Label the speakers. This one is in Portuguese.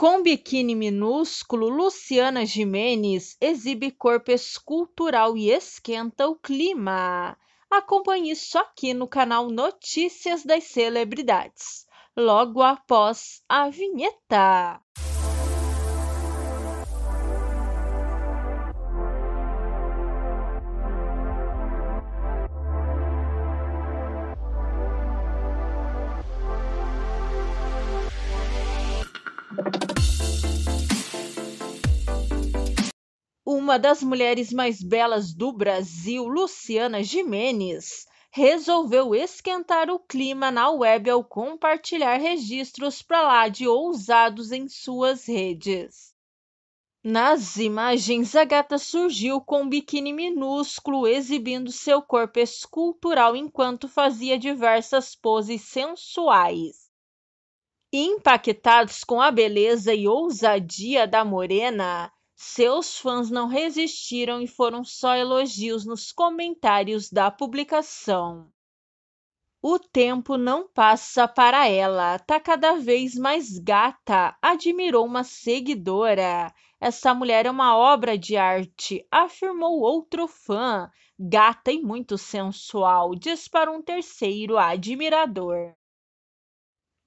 Speaker 1: Com biquíni minúsculo, Luciana Jimenez exibe corpo escultural e esquenta o clima. Acompanhe isso aqui no canal Notícias das Celebridades, logo após a vinheta. Uma das mulheres mais belas do Brasil, Luciana Jimenez, resolveu esquentar o clima na web ao compartilhar registros para lá de ousados em suas redes. Nas imagens, a gata surgiu com um biquíni minúsculo, exibindo seu corpo escultural enquanto fazia diversas poses sensuais. Impactados com a beleza e ousadia da morena, seus fãs não resistiram e foram só elogios nos comentários da publicação. O tempo não passa para ela, tá cada vez mais gata, admirou uma seguidora. Essa mulher é uma obra de arte, afirmou outro fã. Gata e muito sensual, diz para um terceiro admirador.